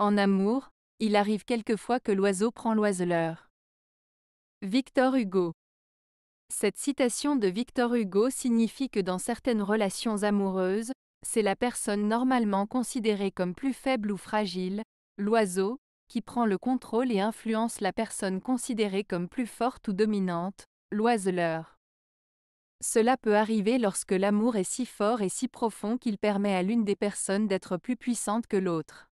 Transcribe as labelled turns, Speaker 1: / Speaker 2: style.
Speaker 1: En amour, il arrive quelquefois que l'oiseau prend l'oiseleur. Victor Hugo Cette citation de Victor Hugo signifie que dans certaines relations amoureuses, c'est la personne normalement considérée comme plus faible ou fragile, l'oiseau, qui prend le contrôle et influence la personne considérée comme plus forte ou dominante, l'oiseleur. Cela peut arriver lorsque l'amour est si fort et si profond qu'il permet à l'une des personnes d'être plus puissante que l'autre.